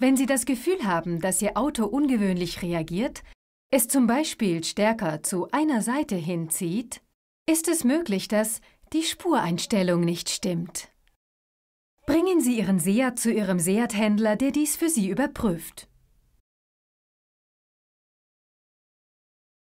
Wenn Sie das Gefühl haben, dass Ihr Auto ungewöhnlich reagiert, es zum Beispiel stärker zu einer Seite hinzieht, ist es möglich, dass die Spureinstellung nicht stimmt. Bringen Sie Ihren Seat zu Ihrem Seat-Händler, der dies für Sie überprüft.